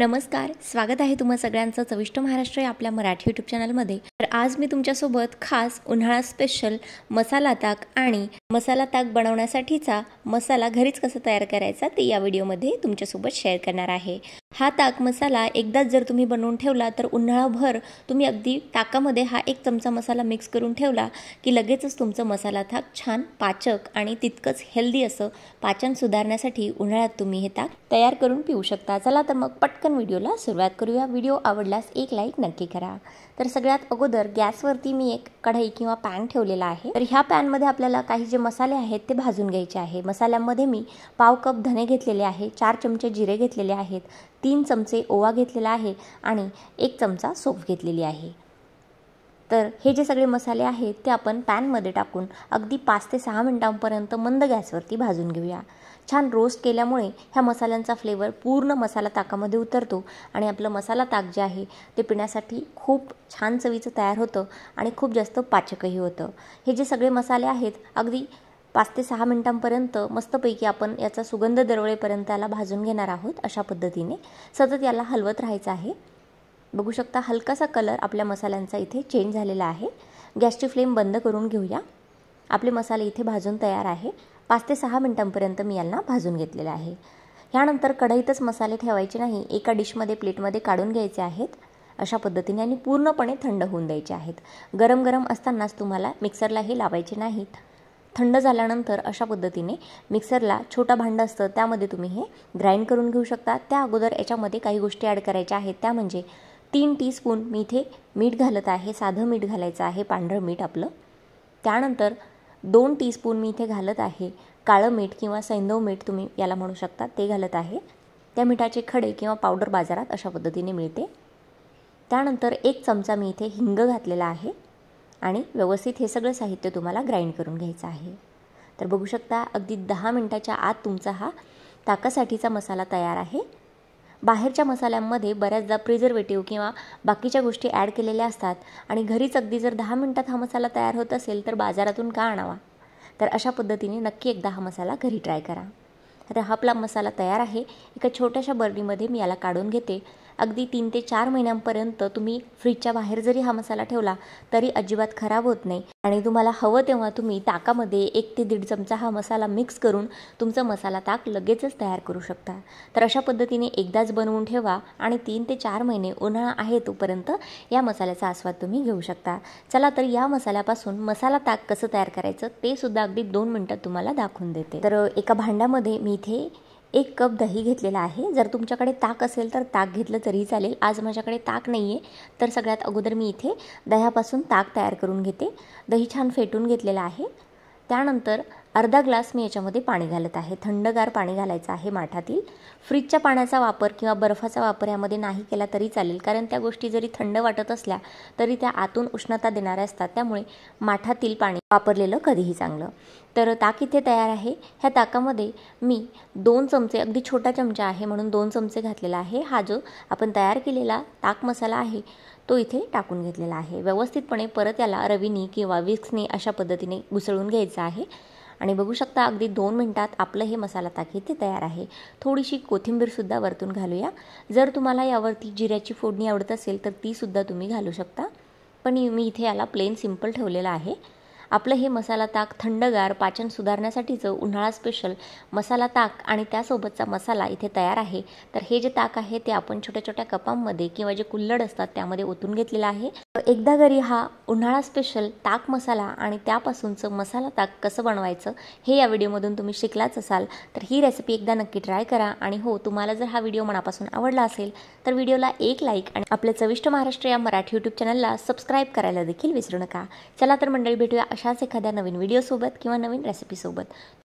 नमस्कार स्वागत आहे तुम्हा सगळ्यांचं चविष्ट महाराष्ट्र या आपल्या मराठी यूट्यूब चॅनलमध्ये तर आज मी तुमच्यासोबत खास उन्हाळा स्पेशल मसाला ताक आणि मसाला ताक बनवण्यासाठीचा मसाला घरीच कसा तयार करायचा ते या व्हिडिओमध्ये तुमच्यासोबत शेअर करणार आहे हा ताक मसाला एकदाच जर तुम्ही बनवून ठेवला तर उन्हाळाभर तुम्ही अगदी ताकामध्ये हा एक चमचा मसाला मिक्स करून ठेवला की लगेचच तुमचं मसाला ताक छान पाचक आणि तितकंच हेल्दी असं पाचन सुधारण्यासाठी उन्हाळ्यात तुम्ही हे ताक तयार करून पिऊ शकता चला तर मग पटकन व्हिडिओला सुरुवात करूया व्हिडिओ आवडल्यास एक लाईक नक्की करा तर सगळ्यात अगोदर गॅसवरती मी एक कढई किंवा पॅन ठेवलेला आहे तर ह्या पॅनमध्ये आपल्याला काही जे मसाले आहेत ते भाजून घ्यायचे आहे मसाल्यामध्ये मी पाव कप धने घेतलेले आहे चार चमचे जिरे घेतलेले आहेत तीन चमचे ओवा घेतलेला आहे आणि एक चमचा सोफ घेतलेली आहे तर हे जे सगळे मसाले आहेत ते आपण पॅनमध्ये टाकून अगदी पाच ते सहा मिनटांपर्यंत मंद गॅसवरती भाजून घेऊया छान रोस्ट केल्यामुळे ह्या मसाल्यांचा फ्लेवर पूर्ण मसाला ताकामध्ये उतरतो आणि आपलं मसाला ताक जे आहे ते पिण्यासाठी खूप छान चवीचं तयार होतं आणि खूप जास्त पाचकही होतं हे जे सगळे मसाले आहेत अगदी पाच ते सहा मिनिटांपर्यंत मस्तपैकी आपण याचा सुगंध दरवळेपर्यंत याला भाजून घेणार आहोत अशा पद्धतीने सतत याला हलवत राहायचं आहे बघू शकता हलकासा कलर आपल्या मसाल्यांचा इथे चेंज झालेला आहे गॅसची फ्लेम बंद करून घेऊया आपले मसाले इथे भाजून तयार आहे पाच ते सहा मिनटांपर्यंत मी यांना भाजून घेतलेलं आहे ह्यानंतर कढईतच मसाले ठेवायचे नाही एका डिशमध्ये प्लेटमध्ये काढून घ्यायचे आहेत अशा पद्धतीने आणि पूर्णपणे थंड होऊन द्यायचे आहेत गरम गरम असतानाच तुम्हाला मिक्सरलाही लावायचे नाहीत थंड झाल्यानंतर अशा पद्धतीने मिक्सरला छोटा भांडं असतं त्यामध्ये तुम्ही हे ग्राइंड करून घेऊ शकता त्या अगोदर याच्यामध्ये काही गोष्टी ॲड करायच्या आहेत त्या म्हणजे तीन टी स्पून मी इथे मीठ घालत आहे साधं मीठ घालायचं आहे पांढरं मीठ आपलं त्यानंतर दोन टी स्पून मी इथे घालत आहे काळं मीठ किंवा सैंदव मीठ तुम्ही याला म्हणू शकता ते घालत आहे त्या मिठाचे खडे किंवा पावडर बाजारात अशा पद्धतीने मिळते त्यानंतर एक चमचा मी इथे हिंग घातलेला आहे आणि व्यवस्थित हे सगळं साहित्य तुम्हाला ग्राइंड करून घ्यायचं आहे तर बघू शकता अगदी दहा मिनटाच्या आत तुमचा हा ताकासाठीचा मसाला तयार आहे बाहेरच्या मसाल्यांमध्ये बऱ्याचदा प्रिझर्वेटिव्ह किंवा बाकीच्या गोष्टी ॲड केलेल्या असतात आणि घरीच अगदी जर दहा मिनटात हा मसाला तयार होत असेल तर बाजारातून का आणावा तर अशा पद्धतीने नक्की एकदा हा मसाला घरी ट्राय करा आता हा आपला मसाला तयार आहे एका छोट्याशा बर्नीमध्ये मी याला काढून घेते अगदी तीन ते चार महिन्यांपर्यंत तुम्ही फ्रीजच्या बाहेर जरी हा मसाला ठेवला तरी अजिबात खराब होत नाही आणि तुम्हाला हवं तेव्हा तुम्ही ताकामध्ये एक ते दीड चमचा हा मसाला मिक्स करून तुमचा मसाला ताक लगेचच तयार करू शकता तर अशा पद्धतीने एकदाच बनवून ठेवा आणि तीन ते चार महिने उन्हाळा आहे तोपर्यंत या मसाल्याचा आस्वाद तुम्ही घेऊ शकता चला तर या मसाल्यापासून मसाला ताक कसं तयार करायचं ते सुद्धा अगदी दोन मिनटात तुम्हाला दाखवून देते तर एका भांड्यामध्ये मी इथे एक कप दही घेतलेला आहे जर तुमच्याकडे ताक असेल तर ताक घेतलं तरी चालेल आज माझ्याकडे ताक नाही आहे तर सगळ्यात अगोदर मी इथे दह्यापासून ताक तयार करून घेते दही छान फेटून घेतलेलं आहे त्यानंतर अर्धा ग्लास मी याच्यामध्ये पाणी घालत आहे थंडगार पाणी घालायचं आहे माठातील फ्रीजच्या पाण्याचा वापर किंवा बर्फाचा वापर यामध्ये नाही केला तरी चालेल कारण त्या गोष्टी जरी थंड वाटत असल्या तरी त्या आतून उष्णता देणाऱ्या असतात त्यामुळे माठातील पाणी वापरलेलं कधीही चांगलं तर ताक इथे तयार आहे ह्या ताकामध्ये मी दोन चमचे अगदी छोटा चमचा आहे म्हणून दोन चमचे घातलेला आहे हा जो आपण तयार केलेला ताक मसाला आहे तो इथे टाकून घेतलेला आहे व्यवस्थितपणे परत याला रवीनी किंवा विक्सनी अशा पद्धतीने घुसळून घ्यायचं आहे आणि बघू शकता अगदी दोन मिनटात आपलं हे मसाला ताकी ते तयार आहे थोडीशी कोथिंबीरसुद्धा वरतून घालूया जर तुम्हाला यावरती जिऱ्याची फोडणी आवडत असेल तर तीसुद्धा तुम्ही घालू शकता पण मी इथे याला प्लेन सिम्पल ठेवलेला आहे आपलं हे मसाला ताक थंडगार पाचन सुधारण्यासाठीचं उन्हाळा स्पेशल मसाला ताक आणि त्यासोबतचा मसाला इथे तयार आहे तर हे जे ताक आहे ते आपण छोट्या छोट्या कपांमध्ये किंवा जे कुल्लड असतात त्यामध्ये ओतून घेतलेला आहे एकदा घरी हा उन्हाळा स्पेशल ताक मसाला आणि त्यापासूनचं मसाला ताक कसं बनवायचं हे या व्हिडिओमधून तुम्ही शिकलाच असाल तर ही रेसिपी एकदा नक्की ट्राय करा आणि हो तुम्हाला जर हा व्हिडिओ मनापासून आवडला असेल तर व्हिडिओला एक लाईक आणि आपल्या चविष्ट महाराष्ट्र या मराठी यूट्यूब चॅनलला सबस्क्राईब करायला देखील विसरू नका चला तर मंडळी भेटूया अशाच एखाद्या नवीन व्हिडिओसोबत किंवा नवीन रेसिपीसोबत